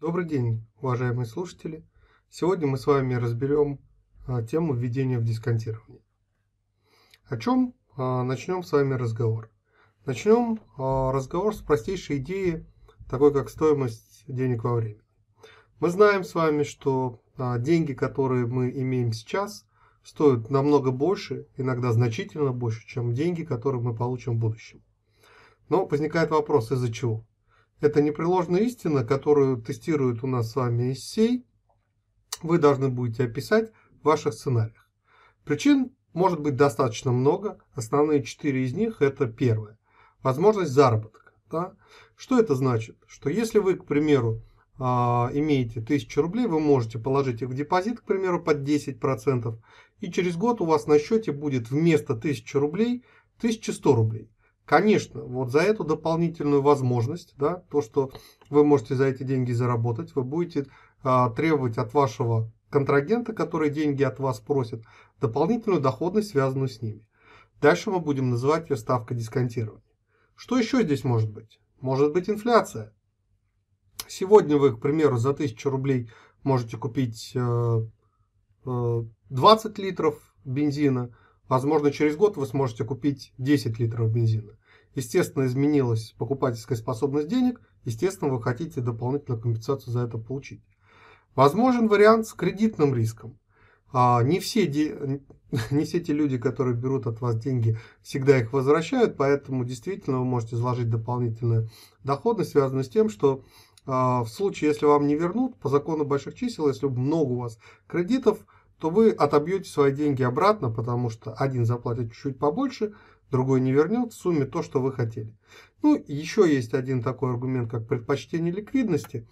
Добрый день, уважаемые слушатели! Сегодня мы с вами разберем а, тему введения в дисконтирование. О чем а, начнем с вами разговор? Начнем а, разговор с простейшей идеи, такой как стоимость денег во времени. Мы знаем с вами, что деньги, которые мы имеем сейчас, стоят намного больше, иногда значительно больше, чем деньги, которые мы получим в будущем. Но возникает вопрос, из-за чего? Это непреложная истина, которую тестирует у нас с вами Сей. Вы должны будете описать в ваших сценариях. Причин может быть достаточно много. Основные четыре из них – это первое. Возможность заработка. Да? Что это значит? Что если вы, к примеру, а, имеете 1000 рублей, вы можете положить их в депозит, к примеру, под 10%, и через год у вас на счете будет вместо 1000 рублей 1100 рублей. Конечно, вот за эту дополнительную возможность, да, то, что вы можете за эти деньги заработать, вы будете а, требовать от вашего контрагента, который деньги от вас просит, дополнительную доходность, связанную с ними. Дальше мы будем называть ее ставка дисконтирования. Что еще здесь может быть? Может быть инфляция. Сегодня вы, к примеру, за 1000 рублей можете купить 20 э, э, литров бензина – Возможно, через год вы сможете купить 10 литров бензина. Естественно, изменилась покупательская способность денег, естественно, вы хотите дополнительную компенсацию за это получить. Возможен вариант с кредитным риском. А, не все, не все те люди, которые берут от вас деньги, всегда их возвращают, поэтому действительно вы можете заложить дополнительную доходность, связанную с тем, что а, в случае, если вам не вернут, по закону больших чисел, если много у вас кредитов – то вы отобьете свои деньги обратно, потому что один заплатит чуть-чуть побольше, другой не вернет в сумме то, что вы хотели. Ну, еще есть один такой аргумент, как предпочтение ликвидности.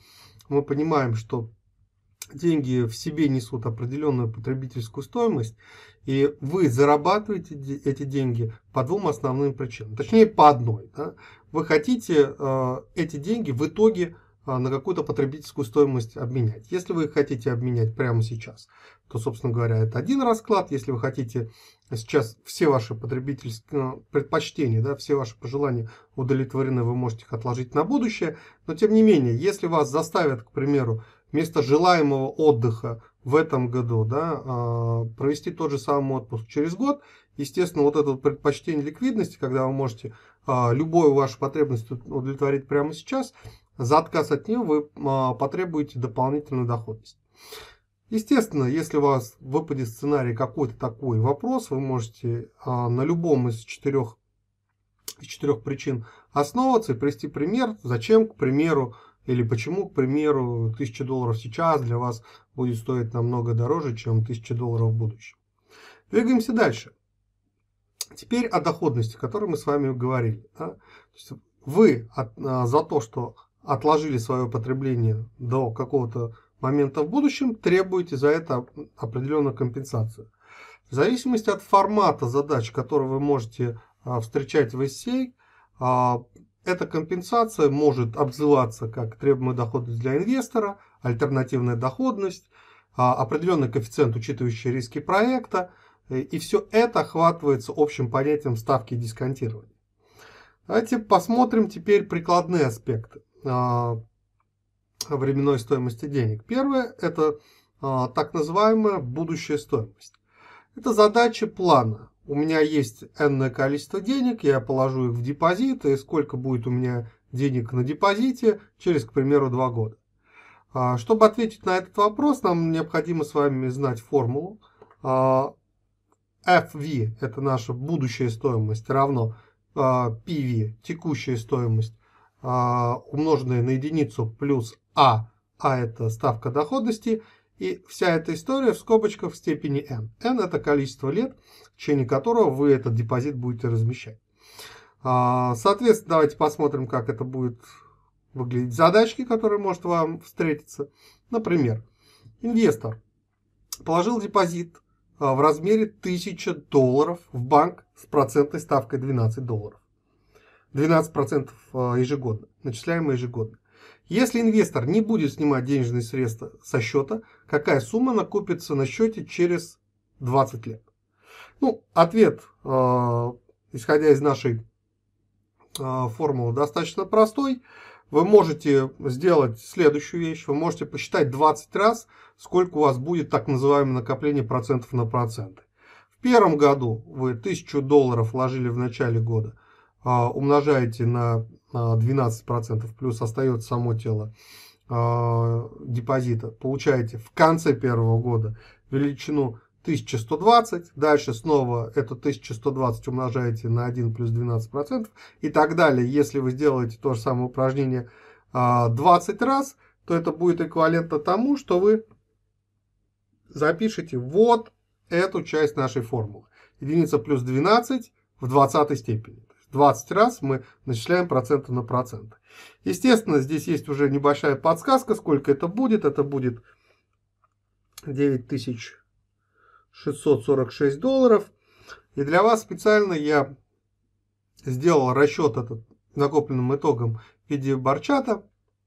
Мы понимаем, что деньги в себе несут определенную потребительскую стоимость, и вы зарабатываете эти деньги по двум основным причинам, точнее по одной. Да? Вы хотите э, эти деньги в итоге а, на какую-то потребительскую стоимость обменять. Если вы хотите обменять прямо сейчас, то, собственно говоря, это один расклад. Если вы хотите сейчас все ваши потребительские э, предпочтения, да, все ваши пожелания удовлетворены, вы можете их отложить на будущее. Но, тем не менее, если вас заставят, к примеру, вместо желаемого отдыха в этом году да, а, провести тот же самый отпуск через год, естественно, вот это предпочтение ликвидности, когда вы можете а, любую вашу потребность удовлетворить прямо сейчас – за отказ от нее вы а, потребуете дополнительную доходность. Естественно, если у вас выпадет сценарий какой-то такой вопрос, вы можете а, на любом из четырех, из четырех причин основываться и привести пример, зачем, к примеру, или почему, к примеру, 1000 долларов сейчас для вас будет стоить намного дороже, чем 1000 долларов в будущем. Двигаемся дальше. Теперь о доходности, о которой мы с вами говорили. Да? вы от, а, за то, что отложили свое потребление до какого-то момента в будущем, требуете за это определенную компенсацию. В зависимости от формата задач, которые вы можете а, встречать в эссей, а, эта компенсация может обзываться как требуемая доходность для инвестора, альтернативная доходность, а, определенный коэффициент, учитывающий риски проекта, э, и все это охватывается общим понятием ставки дисконтирования. Давайте посмотрим теперь прикладные аспекты. А, временной стоимости денег. Первое – это а, так называемая будущая стоимость. Это задачи плана. У меня есть n количество денег, я положу их в депозит, и сколько будет у меня денег на депозите через, к примеру, два года. А, чтобы ответить на этот вопрос, нам необходимо с вами знать формулу. FV – это наша будущая стоимость, равно PV – текущая стоимость, а, умноженное на единицу плюс А, А это ставка доходности, и вся эта история в скобочках в степени n. n это количество лет, в течение которого вы этот депозит будете размещать. А, соответственно, давайте посмотрим, как это будет выглядеть задачки, которые может вам встретиться. Например, инвестор положил депозит а, в размере 1000 долларов в банк с процентной ставкой 12 долларов. 12% а, ежегодно, начисляемые ежегодно. Если инвестор не будет снимать денежные средства со счета, какая сумма накопится на счете через 20 лет? Ну, ответ, а, исходя из нашей а, формулы, достаточно простой. Вы можете сделать следующую вещь. Вы можете посчитать 20 раз, сколько у вас будет так называемое накопление процентов на проценты. В первом году вы 1000 долларов вложили в начале года – а, умножаете на 12% плюс остается само тело а, депозита, получаете в конце первого года величину 1120, дальше снова это 1120 умножаете на 1 плюс 12% и так далее. Если вы сделаете то же самое упражнение 20 а, раз, то это будет эквивалентно тому, что вы запишите вот эту часть нашей формулы. Единица плюс 12 в 20 степени. 20 раз мы начисляем проценты на проценты. Естественно, здесь есть уже небольшая подсказка, сколько это будет. Это будет 9646 долларов. И для вас специально я сделал расчет этот накопленным итогом в виде барчата,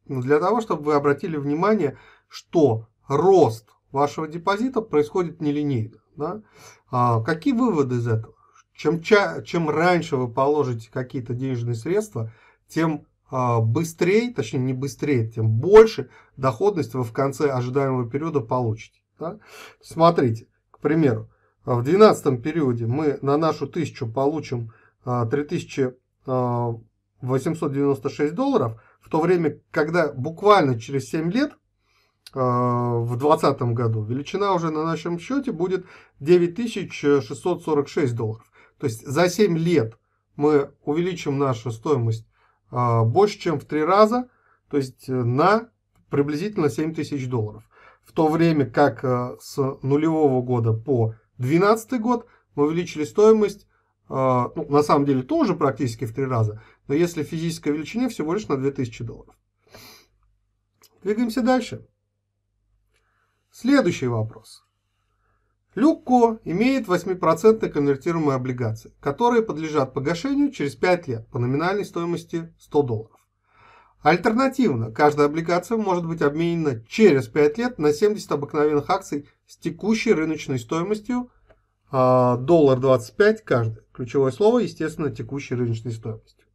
для того, чтобы вы обратили внимание, что рост вашего депозита происходит нелинейно. Да? А какие выводы из этого? Чем, ча чем раньше вы положите какие-то денежные средства, тем а, быстрее, точнее не быстрее, тем больше доходность вы в конце ожидаемого периода получите. Да? Смотрите, к примеру, в 12 периоде мы на нашу тысячу получим 3896 а, а, долларов, в то время, когда буквально через 7 лет, в 2020 году, величина уже на нашем счете будет 9646 долларов. То есть за 7 лет мы увеличим нашу стоимость а, больше, чем в 3 раза, то есть э, на приблизительно 7 тысяч долларов. В то время как э, с нулевого года по 2012 год мы увеличили стоимость, а, ну, на самом деле тоже практически в 3 раза, но если в физической величине всего лишь на 2000 долларов. Двигаемся дальше. Следующий вопрос. Люкко имеет 8% конвертируемые облигации, которые подлежат погашению через 5 лет по номинальной стоимости 100 долларов. Альтернативно, каждая облигация может быть обменена через 5 лет на 70 обыкновенных акций с текущей рыночной стоимостью а, доллар 25 каждый. Ключевое слово, естественно, текущей рыночной стоимостью.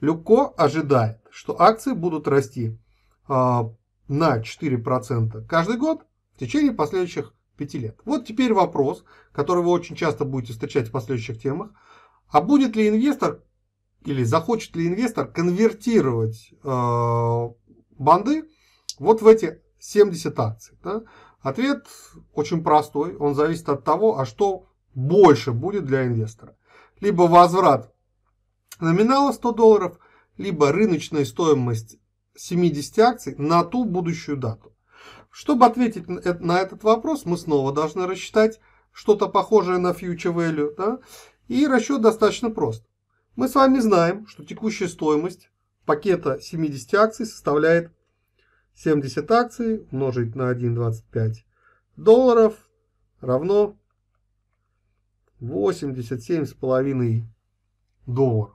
Люко ожидает, что акции будут расти а, на 4% каждый год в течение последующих 25 лет. Вот теперь вопрос, который вы очень часто будете встречать в последующих темах. А будет ли инвестор или захочет ли инвестор конвертировать э, банды вот в эти 70 акций? Да? Ответ очень простой. Он зависит от того, а что больше будет для инвестора. Либо возврат номинала 100 долларов, либо рыночная стоимость 70 акций на ту будущую дату. Чтобы ответить на этот вопрос, мы снова должны рассчитать что-то похожее на future value. Да? И расчет достаточно прост. Мы с вами знаем, что текущая стоимость пакета 70 акций составляет 70 акций умножить на 1,25 долларов равно 87,5 долларов.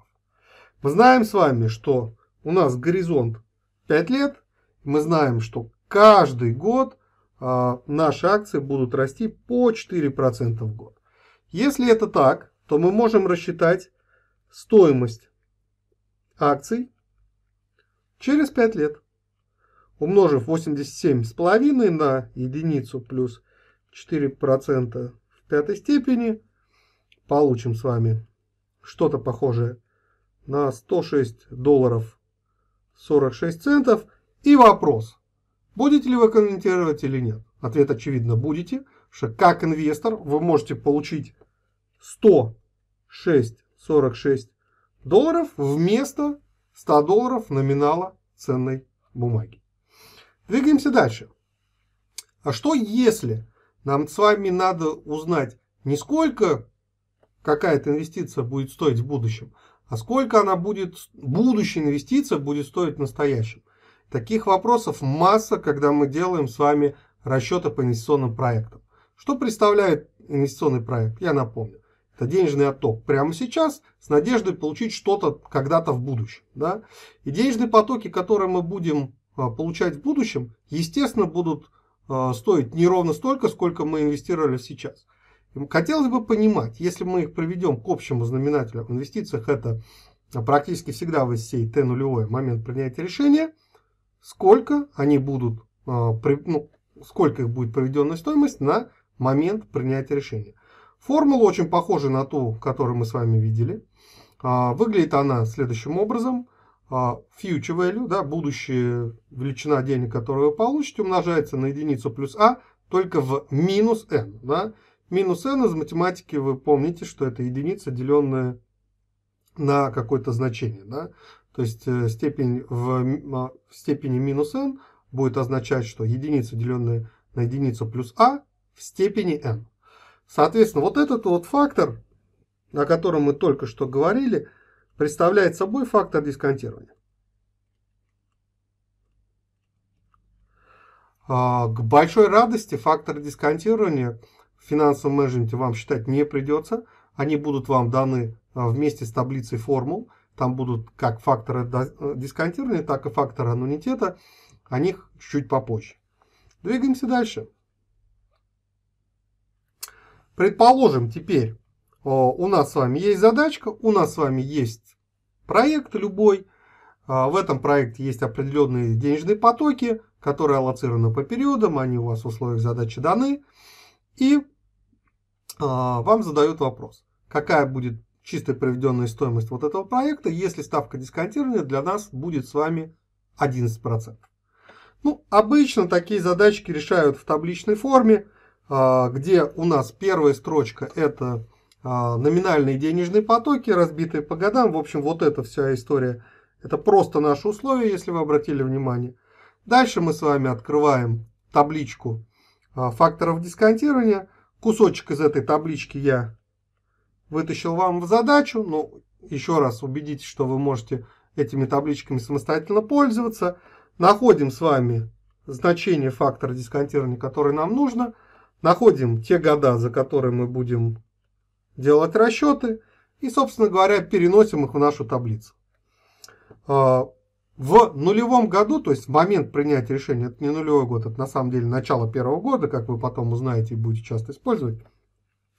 Мы знаем с вами, что у нас горизонт 5 лет. Мы знаем, что каждый год а, наши акции будут расти по 4% в год. Если это так, то мы можем рассчитать стоимость акций через 5 лет, умножив 87,5 на единицу плюс 4% в пятой степени, получим с вами что-то похожее на 106 долларов 46 центов. И вопрос, Будете ли вы комментировать или нет? Ответ очевидно будете, что как инвестор вы можете получить 106,46 долларов вместо 100 долларов номинала ценной бумаги. Двигаемся дальше. А что если нам с вами надо узнать не сколько какая-то инвестиция будет стоить в будущем, а сколько она будет, будущая инвестиция будет стоить в настоящем. Таких вопросов масса, когда мы делаем с вами расчеты по инвестиционным проектам. Что представляет инвестиционный проект? Я напомню. Это денежный отток прямо сейчас с надеждой получить что-то когда-то в будущем. Да? И денежные потоки, которые мы будем а, получать в будущем, естественно, будут а, стоить не ровно столько, сколько мы инвестировали сейчас. Хотелось бы понимать, если мы их приведем к общему знаменателю в инвестициях, это а, практически всегда в ICE Т нулевой момент принятия решения – сколько они будут, а, ну, сколько их будет проведенная стоимость на момент принятия решения. Формула очень похожа на ту, которую мы с вами видели. А, выглядит она следующим образом. А, future value, да, будущая величина денег, которую вы получите, умножается на единицу плюс а только в минус n. Да? Минус n из математики вы помните, что это единица, деленная на какое-то значение. Да? То есть э, степень в, а, в степени минус n будет означать, что единица, деленная на единицу плюс а в степени n. Соответственно, вот этот вот фактор, о котором мы только что говорили, представляет собой фактор дисконтирования. А, к большой радости фактор дисконтирования в финансовом менеджменте вам считать не придется. Они будут вам даны а, вместе с таблицей формул. Там будут как факторы э, дисконтирования, так и факторы аннуитета. О них чуть попозже. Двигаемся дальше. Предположим теперь, у нас с вами есть задачка, у нас с вами есть проект любой. А, в этом проекте есть определенные денежные потоки, которые аллоцированы по периодам, они у вас в условиях задачи даны. И а, вам задают вопрос, какая будет чистая проведенная стоимость вот этого проекта, если ставка дисконтирования для нас будет с вами 11%. Ну, обычно такие задачки решают в табличной форме, а, где у нас первая строчка – это а, номинальные денежные потоки, разбитые по годам. В общем, вот эта вся история – это просто наши условия, если вы обратили внимание. Дальше мы с вами открываем табличку а, факторов дисконтирования. Кусочек из этой таблички я вытащил вам в задачу. Ну, еще раз убедитесь, что вы можете этими табличками самостоятельно пользоваться. Находим с вами значение фактора дисконтирования, которое нам нужно. Находим те года, за которые мы будем делать расчеты. И, собственно говоря, переносим их в нашу таблицу. А, в нулевом году, то есть в момент принятия решения, это не нулевой год, это на самом деле начало первого года, как вы потом узнаете и будете часто использовать,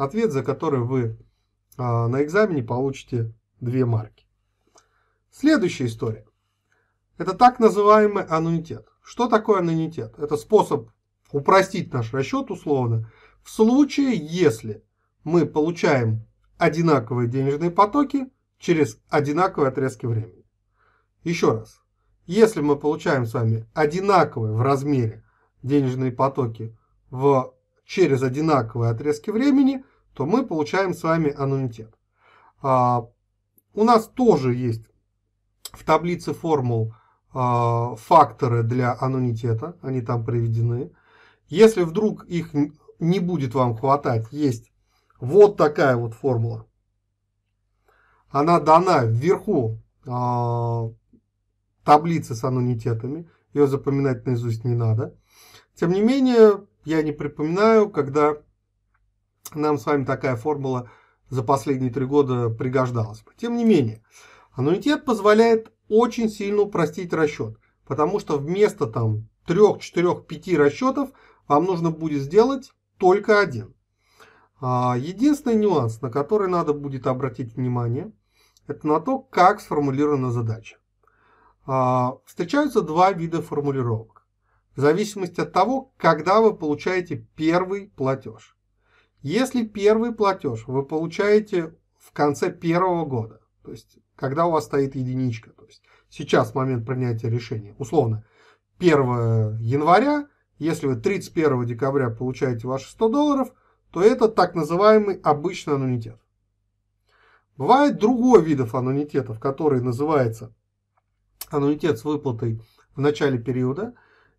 ответ за который вы а, на экзамене получите две марки. Следующая история. Это так называемый аннуитет. Что такое аннуитет? Это способ упростить наш расчет условно. В случае, если мы получаем одинаковые денежные потоки через одинаковые отрезки времени. Еще раз. Если мы получаем с вами одинаковые в размере денежные потоки в, через одинаковые отрезки времени, то мы получаем с вами аннуитет. А, у нас тоже есть в таблице формул а, факторы для аннуитета, они там приведены. Если вдруг их не будет вам хватать, есть вот такая вот формула. Она дана вверху а, таблицы с аннуитетами, ее запоминать наизусть не надо. Тем не менее, я не припоминаю, когда нам с вами такая формула за последние три года пригождалась бы. Тем не менее, аннуитет позволяет очень сильно упростить расчет, потому что вместо там 3, 4, 5 расчетов вам нужно будет сделать только один. А, единственный нюанс, на который надо будет обратить внимание, это на то, как сформулирована задача. А, встречаются два вида формулировок. В зависимости от того, когда вы получаете первый платеж. Если первый платеж вы получаете в конце первого года, то есть когда у вас стоит единичка, то есть сейчас момент принятия решения, условно, 1 января, если вы 31 декабря получаете ваши 100 долларов, то это так называемый обычный аннуитет. Бывает другой видов аннуитетов, который называется аннуитет с выплатой в начале периода.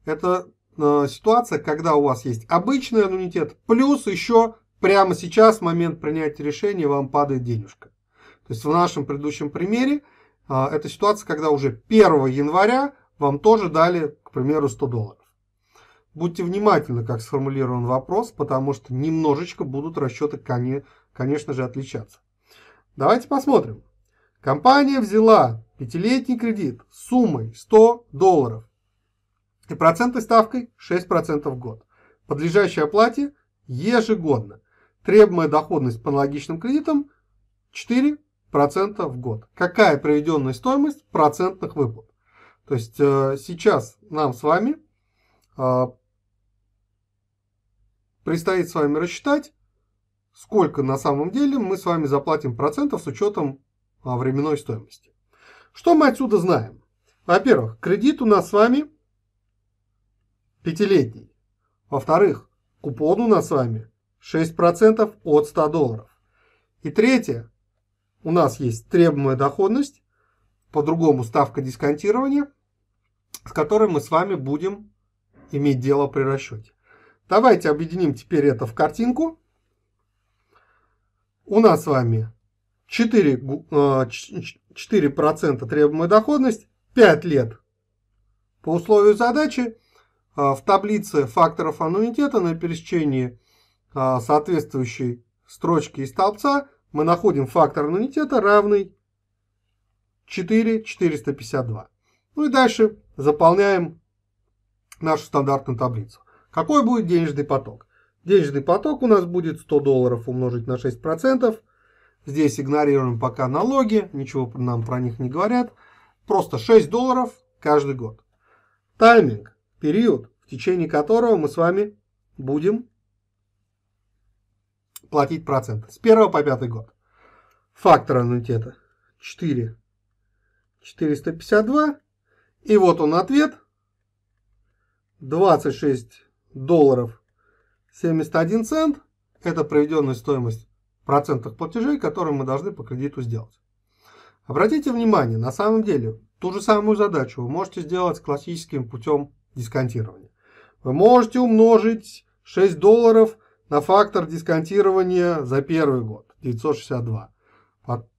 Это э, ситуация, когда у вас есть обычный аннуитет плюс еще прямо сейчас, в момент принятия решения, вам падает денежка. То есть в нашем предыдущем примере а, это ситуация, когда уже 1 января вам тоже дали, к примеру, 100 долларов. Будьте внимательны, как сформулирован вопрос, потому что немножечко будут расчеты, конечно же, отличаться. Давайте посмотрим. Компания взяла пятилетний кредит с суммой 100 долларов и процентной ставкой 6% в год, подлежащей оплате ежегодно. Требуемая доходность по аналогичным кредитам 4% в год. Какая приведенная стоимость процентных выплат? То есть э, сейчас нам с вами э, предстоит с вами рассчитать, сколько на самом деле мы с вами заплатим процентов с учетом э, временной стоимости. Что мы отсюда знаем? Во-первых, кредит у нас с вами пятилетний. Во-вторых, купон у нас с вами 6% от 100 долларов. И третье, у нас есть требуемая доходность, по-другому ставка дисконтирования, с которой мы с вами будем иметь дело при расчете. Давайте объединим теперь это в картинку. У нас с вами 4%, 4 э, требуемая доходность, 5 лет по условию задачи. А в таблице факторов аннуитета на пересечении а, соответствующей строчки из столбца мы находим фактор аннуитета равный 4, 452. Ну и дальше заполняем нашу стандартную таблицу. Какой будет денежный поток? Денежный поток у нас будет 100 долларов умножить на 6%. Здесь игнорируем пока налоги, ничего нам про них не говорят. Просто 6 долларов каждый год. Тайминг, период, в течение которого мы с вами будем платить проценты с 1 по 5 год. Фактор аннуитета 4. 452. И вот он ответ. 26 долларов 71 цент. Это проведенная стоимость процентных платежей, которые мы должны по кредиту сделать. Обратите внимание, на самом деле, ту же самую задачу вы можете сделать классическим путем дисконтирования. Вы можете умножить 6 долларов на фактор дисконтирования за первый год 962.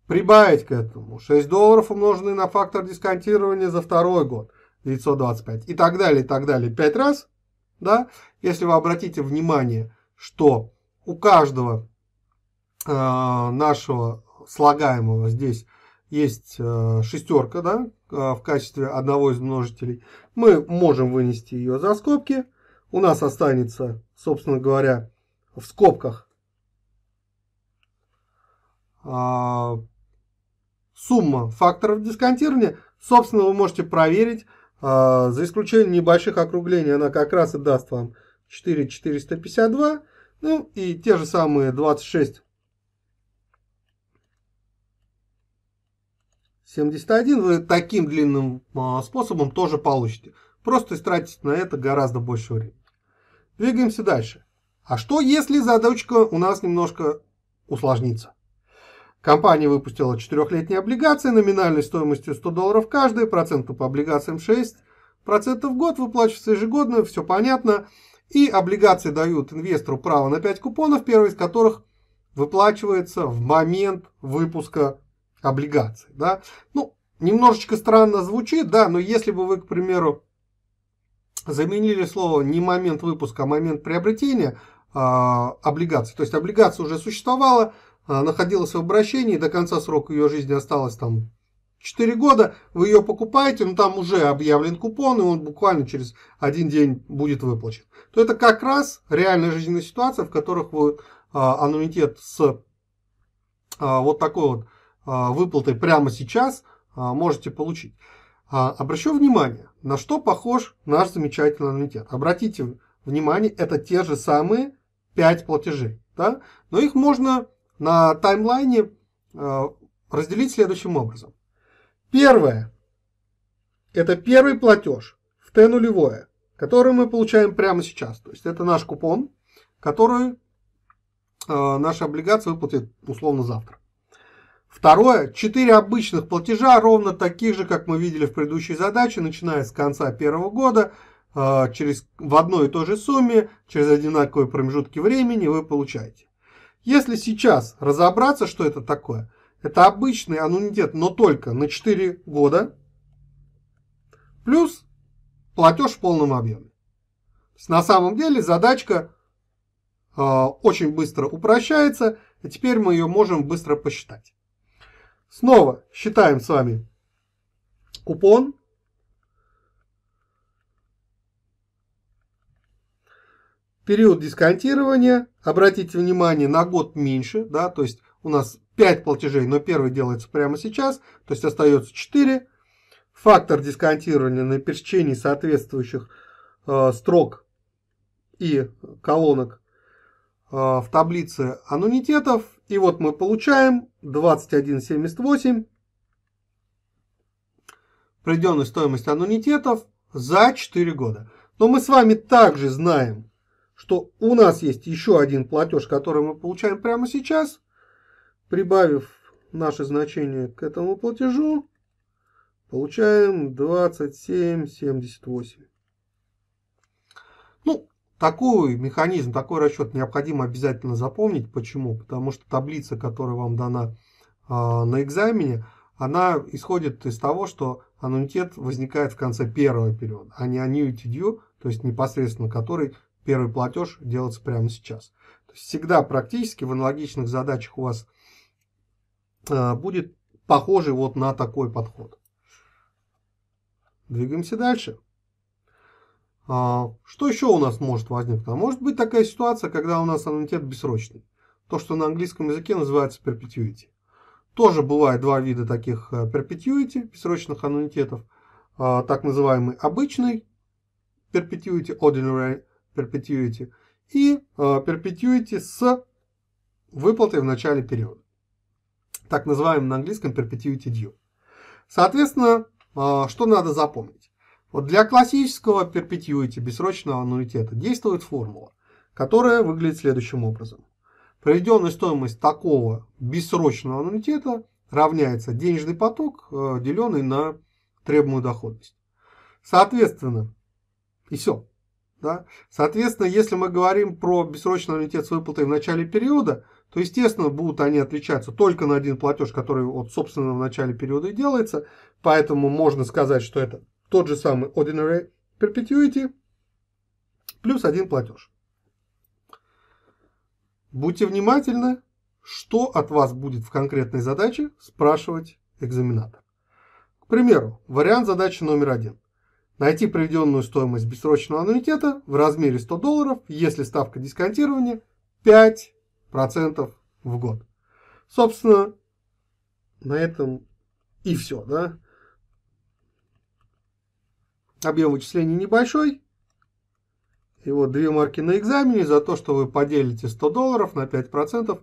Прибавить к этому 6 долларов умноженные на фактор дисконтирования за второй год 925 и так далее, и так далее. 5 раз, да, если вы обратите внимание, что у каждого э, нашего слагаемого здесь есть э, шестерка, да, э, в качестве одного из множителей, мы можем вынести ее за скобки. У нас останется, собственно говоря, в скобках. А, сумма факторов дисконтирования, собственно, вы можете проверить, а, за исключением небольших округлений, она как раз и даст вам 4,452, ну и те же самые 26 71 вы таким длинным а, способом тоже получите. Просто истратите на это гораздо больше времени. Двигаемся дальше. А что, если задачка у нас немножко усложнится? Компания выпустила четырехлетние облигации номинальной стоимостью 100 долларов каждая, проценту по облигациям 6, процентов в год выплачивается ежегодно, все понятно. И облигации дают инвестору право на 5 купонов, первый из которых выплачивается в момент выпуска облигаций. Да? Ну, немножечко странно звучит, да, но если бы вы, к примеру, заменили слово не момент выпуска, а момент приобретения – а, облигаций. То есть облигация уже существовала, а, находилась в обращении, до конца срока ее жизни осталось там 4 года, вы ее покупаете, но там уже объявлен купон, и он буквально через один день будет выплачен. То это как раз реальная жизненная ситуация, в которых вы а, аннуитет с вот такой вот выплатой прямо сейчас можете получить. обращу внимание, на что похож наш замечательный аннуитет. Обратите внимание, это те же самые 5 платежей. Да? Но их можно на таймлайне э, разделить следующим образом. Первое. Это первый платеж в Т нулевое, который мы получаем прямо сейчас. То есть это наш купон, который э, наша облигация выплатит условно завтра. Второе. Четыре обычных платежа, ровно таких же, как мы видели в предыдущей задаче, начиная с конца первого года – а, через, в одной и той же сумме, через одинаковые промежутки времени вы получаете. Если сейчас разобраться, что это такое, это обычный аннуитет, но только на 4 года, плюс платеж в полном объеме. На самом деле задачка э, очень быстро упрощается, и теперь мы ее можем быстро посчитать. Снова считаем с вами купон период дисконтирования, обратите внимание, на год меньше, да, то есть у нас 5 платежей, но первый делается прямо сейчас, то есть остается 4. Фактор дисконтирования на пересечении соответствующих э, строк и колонок э, в таблице аннуитетов. И вот мы получаем 21,78 определенную стоимость аннуитетов за 4 года. Но мы с вами также знаем, что у нас есть еще один платеж, который мы получаем прямо сейчас, прибавив наше значение к этому платежу, получаем 27,78. Ну, такой механизм, такой расчет необходимо обязательно запомнить. Почему? Потому что таблица, которая вам дана э, на экзамене, она исходит из того, что аннуитет возникает в конце первого периода, а не annuity due, то есть непосредственно который первый платеж делаться прямо сейчас. То есть всегда практически в аналогичных задачах у вас э, будет похожий вот на такой подход. Двигаемся дальше. А, что еще у нас может возникнуть? А может быть такая ситуация, когда у нас аннуитет бессрочный. То, что на английском языке называется perpetuity. Тоже бывает два вида таких э, perpetuity, бессрочных аннуитетов. А, так называемый обычный perpetuity, ordinary perpetuity, и perpetuity э, с выплатой в начале периода. Так называемый на английском perpetuity due. Соответственно, э, что надо запомнить? Вот для классического perpetuity, бессрочного аннуитета, действует формула, которая выглядит следующим образом. Проведенная стоимость такого бессрочного аннуитета равняется денежный поток, э, деленный на требуемую доходность. Соответственно, и все. Да? Соответственно, если мы говорим про бессрочный аннуитет с выплатой в начале периода, то, естественно, будут они отличаться только на один платеж, который вот, собственно, в начале периода и делается. Поэтому можно сказать, что это тот же самый Ordinary Perpetuity плюс один платеж. Будьте внимательны, что от вас будет в конкретной задаче спрашивать экзаменатор. К примеру, вариант задачи номер один. Найти приведенную стоимость бессрочного аннуитета в размере 100 долларов, если ставка дисконтирования 5% в год. Собственно, на этом и все. Да? Объем вычислений небольшой. И вот две марки на экзамене за то, что вы поделите 100 долларов на 5%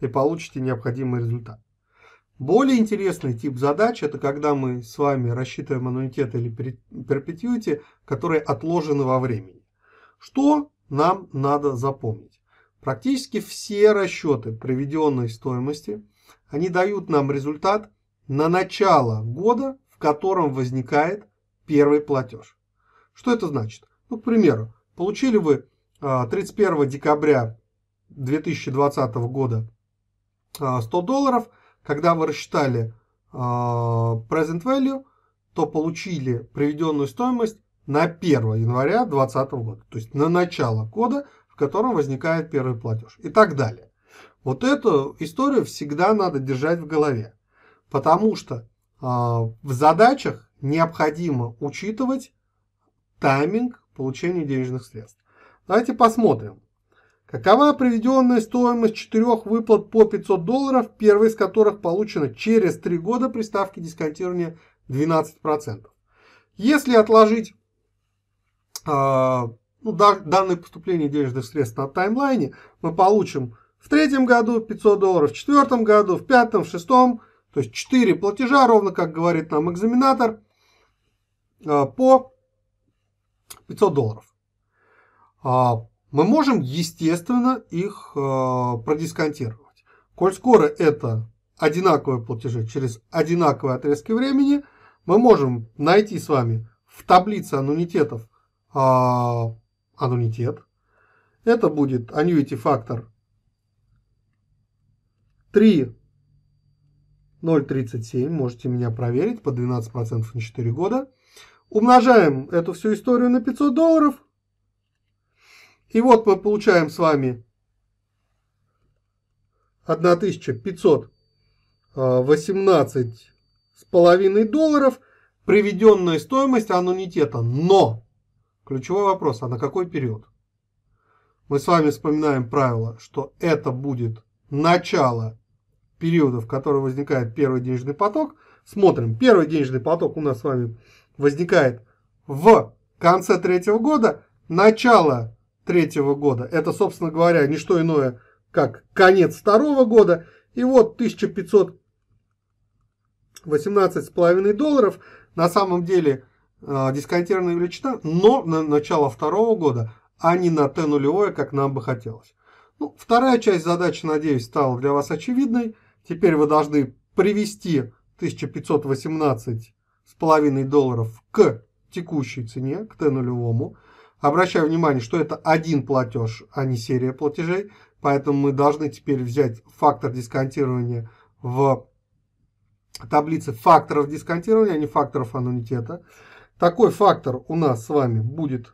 и получите необходимый результат. Более интересный тип задач – это когда мы с вами рассчитываем аннуитет или перпетюити, которые отложены во времени. Что нам надо запомнить? Практически все расчеты приведенной стоимости, они дают нам результат на начало года, в котором возникает первый платеж. Что это значит? Ну, к примеру, получили вы 31 а, декабря 2020 года 100 а, долларов – когда вы рассчитали э, present value, то получили приведенную стоимость на 1 января 2020 года, то есть на начало года, в котором возникает первый платеж и так далее. Вот эту историю всегда надо держать в голове, потому что э, в задачах необходимо учитывать тайминг получения денежных средств. Давайте посмотрим, Какова приведенная стоимость четырех выплат по 500 долларов, первой из которых получена через три года при ставке дисконтирования 12%? Если отложить э, ну, да, данные поступления денежных средств на таймлайне, мы получим в третьем году 500 долларов, в четвертом году, в пятом, в шестом, то есть 4 платежа, ровно как говорит нам экзаменатор, а, по 500 долларов. А, мы можем, естественно, их э, продисконтировать. Коль скоро это одинаковые платежи через одинаковые отрезки времени, мы можем найти с вами в таблице аннуитетов э, аннуитет. Это будет annuity фактор 3 0,37, можете меня проверить, по 12% на 4 года. Умножаем эту всю историю на 500 долларов – и вот мы получаем с вами 1518 а, с половиной долларов приведенная стоимость аннуитета. Но! Ключевой вопрос, а на какой период? Мы с вами вспоминаем правило, что это будет начало периода, в который возникает первый денежный поток. Смотрим, первый денежный поток у нас с вами возникает в конце третьего года, начало третьего года. Это, собственно говоря, не что иное, как конец второго года. И вот 1518,5 долларов. На самом деле э, дисконтированная величина, но на начало второго года, а не на Т нулевое, как нам бы хотелось. Ну, вторая часть задачи, надеюсь, стала для вас очевидной. Теперь вы должны привести 1518 с половиной долларов к текущей цене, к Т нулевому. Обращаю внимание, что это один платеж, а не серия платежей, поэтому мы должны теперь взять фактор дисконтирования в таблице факторов дисконтирования, а не факторов аннуитета. Такой фактор у нас с вами будет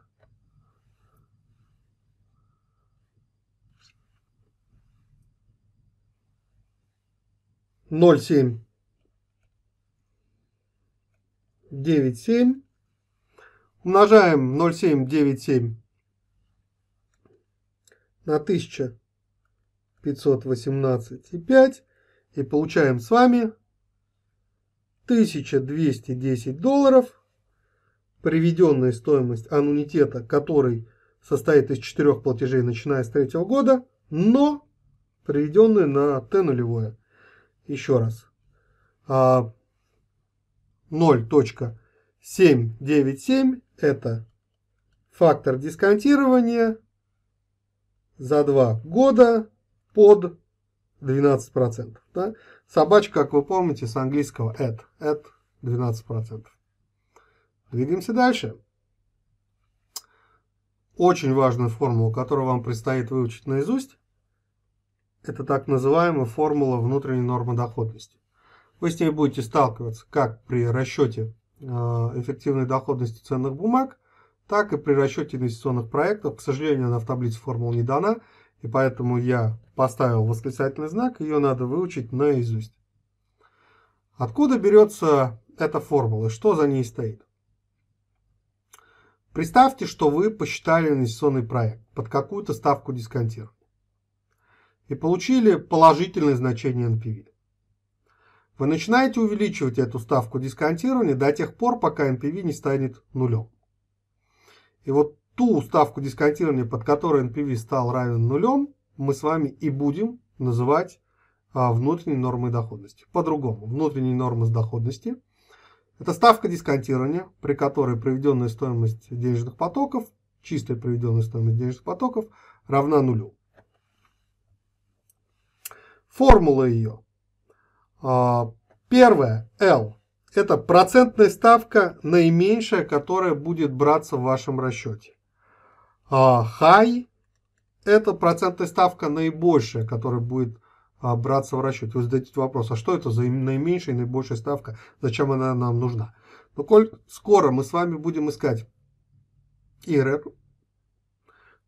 ноль семь девять семь умножаем 0,797 на 1518,5 и получаем с вами 1210 долларов, приведенная стоимость аннуитета, который состоит из четырех платежей, начиная с третьего года, но приведенные на Т нулевое. Еще раз. 0. А, 7,97 это фактор дисконтирования за 2 года под 12%. Да? Собачка, как вы помните, с английского at. At 12%. Двигаемся дальше. Очень важную формулу, которую вам предстоит выучить наизусть, это так называемая формула внутренней нормы доходности. Вы с ней будете сталкиваться как при расчете Э, эффективной доходности ценных бумаг, так и при расчете инвестиционных проектов. К сожалению, она в таблице формул не дана, и поэтому я поставил восклицательный знак, ее надо выучить наизусть. Откуда берется эта формула, и что за ней стоит? Представьте, что вы посчитали инвестиционный проект под какую-то ставку дисконтирования и получили положительное значение NPV вы начинаете увеличивать эту ставку дисконтирования до тех пор, пока NPV не станет нулем. И вот ту ставку дисконтирования, под которой NPV стал равен нулем, мы с вами и будем называть а, внутренней нормой доходности. По-другому, внутренней нормы доходности – это ставка дисконтирования, при которой проведенная стоимость денежных потоков, чистая проведенная стоимость денежных потоков равна нулю. Формула ее – а, первое, L, это процентная ставка наименьшая, которая будет браться в вашем расчете. А, high – это процентная ставка наибольшая, которая будет а, браться в расчете. Вы задаете вопрос, а что это за наименьшая и наибольшая ставка, зачем она нам нужна? Но коль скоро мы с вами будем искать IRR,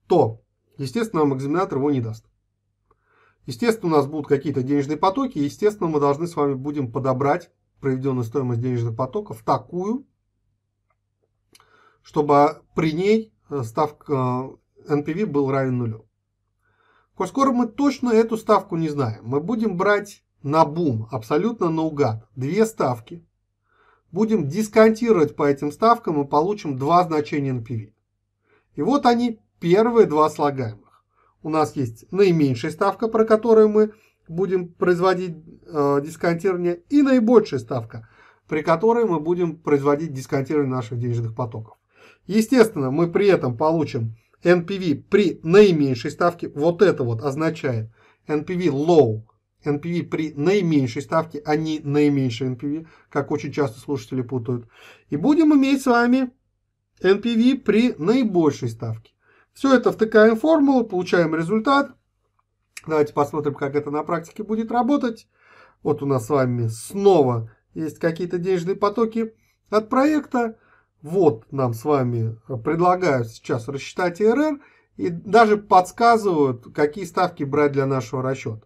то, естественно, нам экзаменатор его не даст. Естественно, у нас будут какие-то денежные потоки, и, естественно, мы должны с вами будем подобрать проведенную стоимость денежных потоков такую, чтобы при ней э, ставка NPV э, был равен нулю. Коль скоро мы точно эту ставку не знаем, мы будем брать на бум, абсолютно наугад, две ставки. Будем дисконтировать по этим ставкам и получим два значения NPV. И вот они, первые два слагаемых у нас есть наименьшая ставка, про которую мы будем производить э, дисконтирование, и наибольшая ставка, при которой мы будем производить дисконтирование наших денежных потоков. Естественно, мы при этом получим NPV при наименьшей ставке. Вот это вот означает NPV low, NPV при наименьшей ставке, а не наименьший NPV, как очень часто слушатели путают. И будем иметь с вами NPV при наибольшей ставке. Все это втыкаем в формулу, получаем результат. Давайте посмотрим, как это на практике будет работать. Вот у нас с вами снова есть какие-то денежные потоки от проекта. Вот нам с вами предлагают сейчас рассчитать ИРР и даже подсказывают, какие ставки брать для нашего расчета.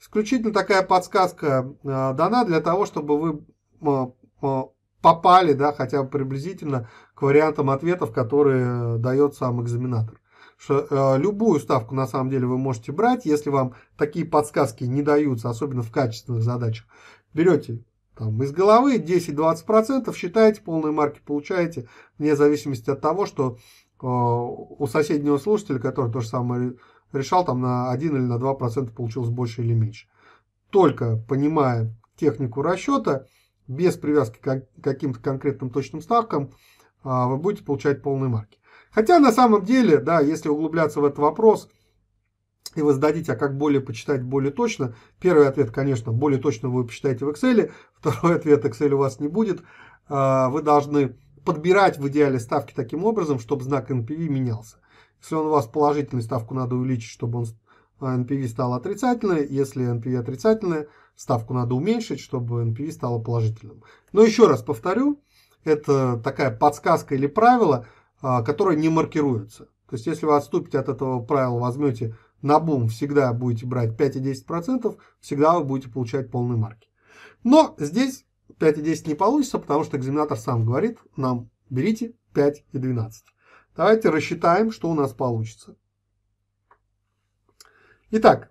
Исключительно такая подсказка а, дана для того, чтобы вы а, а, попали, да, хотя бы приблизительно к вариантам ответов, которые э, дает сам экзаменатор. Что, э, любую ставку на самом деле вы можете брать, если вам такие подсказки не даются, особенно в качественных задачах. Берете там, из головы 10-20%, считаете, полные марки получаете, вне зависимости от того, что э, у соседнего слушателя, который то же самое решал, там на 1 или на 2% получилось больше или меньше. Только понимая технику расчета, без привязки к каким-то конкретным точным ставкам, а, вы будете получать полные марки. Хотя на самом деле, да, если углубляться в этот вопрос и вы зададите, а как более почитать более точно, первый ответ, конечно, более точно вы почитаете в Excel, второй ответ Excel у вас не будет. А, вы должны подбирать в идеале ставки таким образом, чтобы знак NPV менялся. Если он у вас положительный, ставку надо увеличить, чтобы он NPV а, стал отрицательной. Если NPV отрицательная, ставку надо уменьшить, чтобы NPV стало положительным. Но еще раз повторю, это такая подсказка или правило, а, которое не маркируется. То есть, если вы отступите от этого правила, возьмете на бум, всегда будете брать 5 и 10%, всегда вы будете получать полные марки. Но здесь 5 и 10 не получится, потому что экзаменатор сам говорит нам, берите 5 и 12. Давайте рассчитаем, что у нас получится. Итак,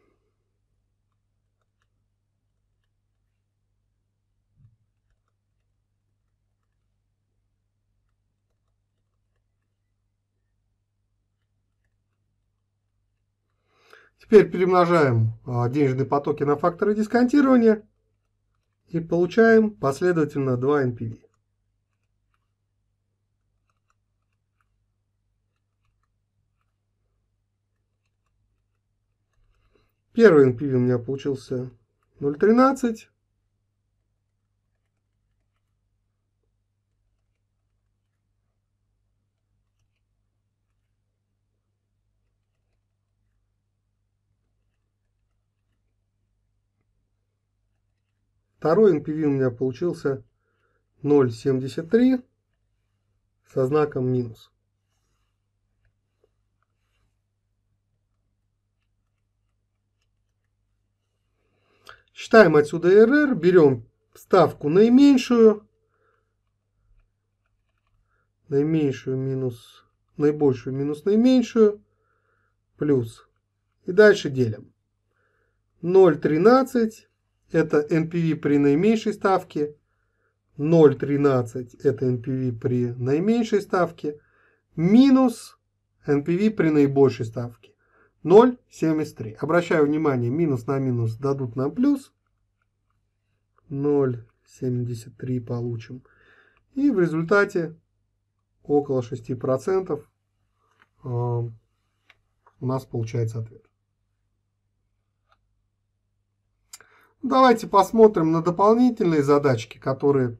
Теперь перемножаем а, денежные потоки на факторы дисконтирования и получаем последовательно 2 NPV. Первый NPV у меня получился 0.13, Второй NPV у меня получился 0,73 со знаком минус. Считаем отсюда rr, берем ставку наименьшую, наименьшую минус, наибольшую минус наименьшую, плюс. И дальше делим. 0,13 это NPV при наименьшей ставке, 0,13 это NPV при наименьшей ставке, минус NPV при наибольшей ставке 0,73. Обращаю внимание, минус на минус дадут нам плюс 0,73 получим. И в результате около 6% э, у нас получается ответ. Давайте посмотрим на дополнительные задачки, которые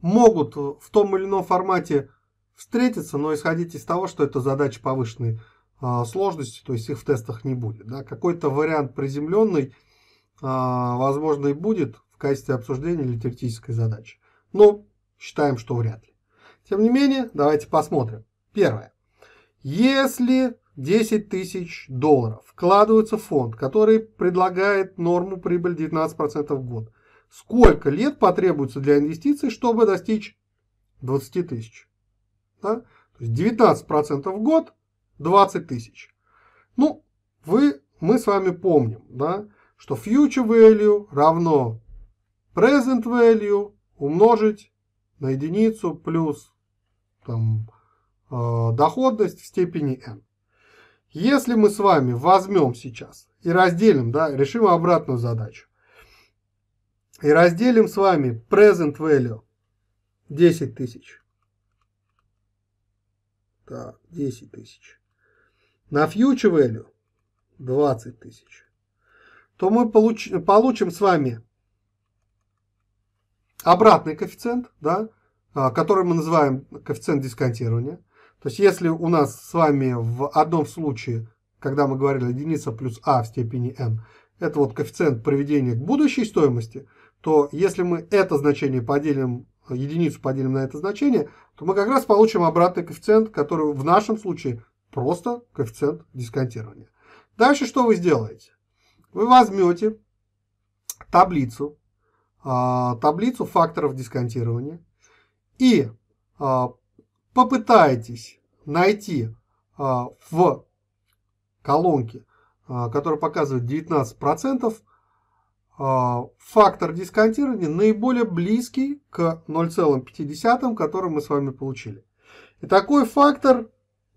могут в том или ином формате встретиться, но исходите из того, что это задачи повышенной э, сложности, то есть их в тестах не будет. Да? Какой-то вариант приземленный, э, а, возможно, и будет в качестве обсуждения или теоретической задачи. Но считаем, что вряд ли. Тем не менее, давайте посмотрим. Первое. Если 10 тысяч долларов вкладываются в фонд, который предлагает норму прибыль 19% в год. Сколько лет потребуется для инвестиций, чтобы достичь 20 тысяч? Да? То есть 19% в год, 20 тысяч. Ну, вы, мы с вами помним, да, что future value равно present value умножить на единицу плюс там, э, доходность в степени n. Если мы с вами возьмем сейчас и разделим, да, решим обратную задачу, и разделим с вами present value 10 тысяч. Так, 10 тысяч. На future value 20 тысяч. То мы получ, получим с вами обратный коэффициент, да, а, который мы называем коэффициент дисконтирования – то есть если у нас с вами в одном случае, когда мы говорили единица плюс а в степени n, это вот коэффициент приведения к будущей стоимости, то если мы это значение поделим, единицу поделим на это значение, то мы как раз получим обратный коэффициент, который в нашем случае просто коэффициент дисконтирования. Дальше что вы сделаете? Вы возьмете таблицу, а, таблицу факторов дисконтирования и а, попытаетесь найти а, в колонке, а, которая показывает 19%, а, фактор дисконтирования наиболее близкий к 0,5, который мы с вами получили. И такой фактор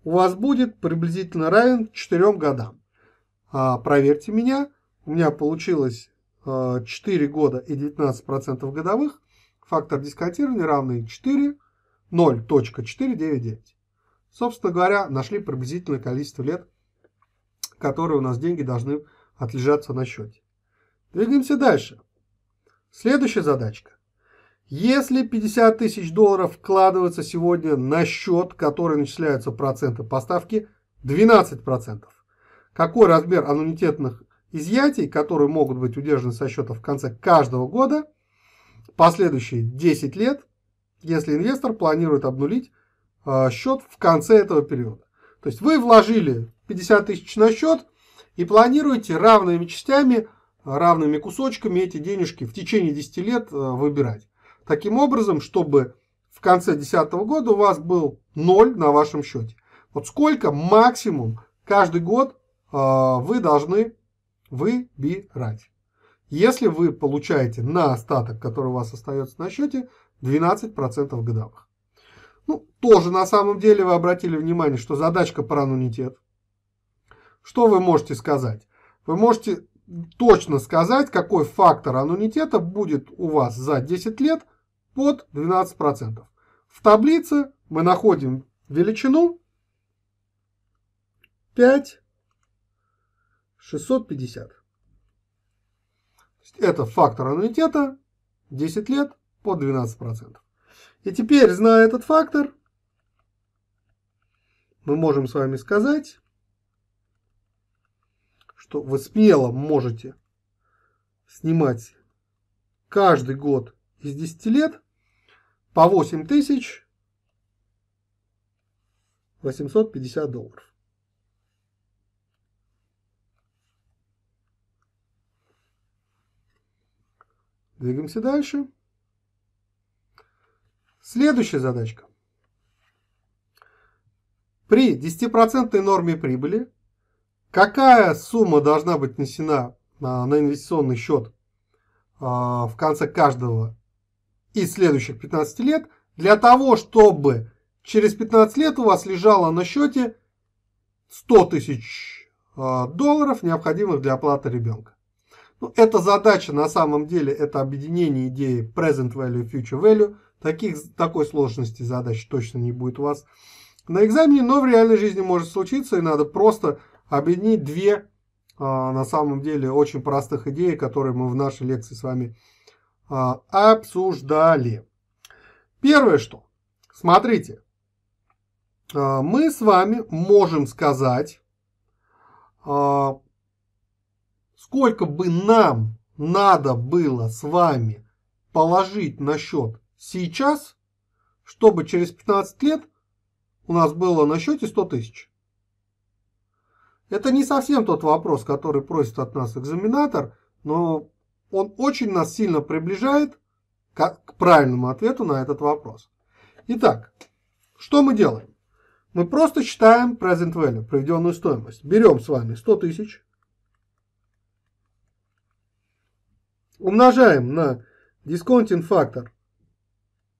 у вас будет приблизительно равен 4 годам. А, проверьте меня. У меня получилось 4 года и 19% годовых. Фактор дисконтирования равный 4 0.499. Собственно говоря, нашли приблизительное количество лет, которые у нас деньги должны отлежаться на счете. Двигаемся дальше. Следующая задачка. Если 50 тысяч долларов вкладывается сегодня на счет, который начисляются проценты поставки ставке 12%, какой размер аннуитетных изъятий, которые могут быть удержаны со счета в конце каждого года, последующие 10 лет, если инвестор планирует обнулить а, счет в конце этого периода. То есть вы вложили 50 тысяч на счет и планируете равными частями, равными кусочками эти денежки в течение 10 лет а, выбирать. Таким образом, чтобы в конце 2010 года у вас был 0 на вашем счете. Вот сколько максимум каждый год а, вы должны выбирать. Если вы получаете на остаток, который у вас остается на счете, 12% годовых. Ну, тоже на самом деле вы обратили внимание, что задачка про аннуитет. Что вы можете сказать? Вы можете точно сказать, какой фактор аннуитета будет у вас за 10 лет под 12%. В таблице мы находим величину 5 650. Это фактор аннуитета 10 лет по 12%. И теперь, зная этот фактор, мы можем с вами сказать, что вы смело можете снимать каждый год из 10 лет по 8850 долларов. Двигаемся дальше. Следующая задачка. При 10% норме прибыли какая сумма должна быть внесена а, на инвестиционный счет а, в конце каждого из следующих 15 лет для того, чтобы через 15 лет у вас лежало на счете 100 тысяч а, долларов, необходимых для оплаты ребенка. Ну, эта задача на самом деле это объединение идеи present value и future value – Таких, такой сложности задач точно не будет у вас на экзамене, но в реальной жизни может случиться, и надо просто объединить две а, на самом деле очень простых идеи, которые мы в нашей лекции с вами а, обсуждали. Первое что, смотрите, а, мы с вами можем сказать, сколько бы нам надо было с вами положить на счет сейчас, чтобы через 15 лет у нас было на счете 100 тысяч. Это не совсем тот вопрос, который просит от нас экзаменатор, но он очень нас сильно приближает к правильному ответу на этот вопрос. Итак, что мы делаем? Мы просто считаем present value, проведенную стоимость. Берем с вами 100 тысяч, умножаем на discounting фактор.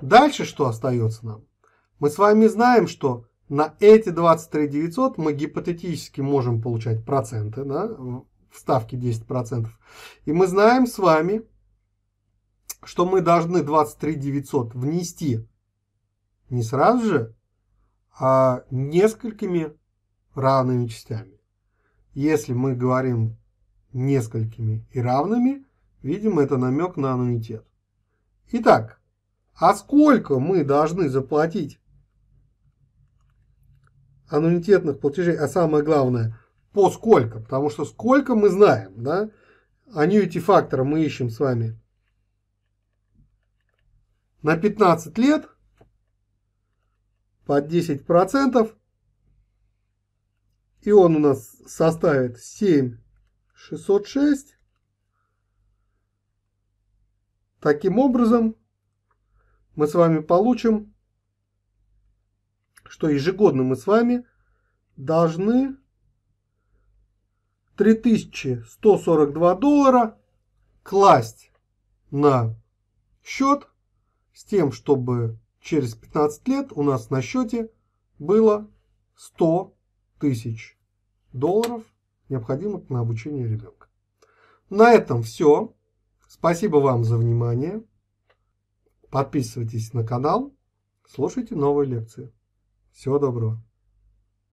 Дальше что остается нам? Мы с вами знаем, что на эти 23 900 мы гипотетически можем получать проценты, да, в ставке 10%. И мы знаем с вами, что мы должны 23 900 внести не сразу же, а несколькими равными частями. Если мы говорим несколькими и равными, видимо, это намек на аннуитет. Итак, а сколько мы должны заплатить аннуитетных платежей? А самое главное, по сколько? Потому что сколько мы знаем, да? Annuity фактора мы ищем с вами на 15 лет под 10 процентов и он у нас составит 7606 таким образом мы с вами получим, что ежегодно мы с вами должны 3142 доллара класть на счет с тем, чтобы через 15 лет у нас на счете было 100 тысяч долларов, необходимых на обучение ребенка. На этом все. Спасибо вам за внимание. Подписывайтесь на канал, слушайте новые лекции. Всего доброго.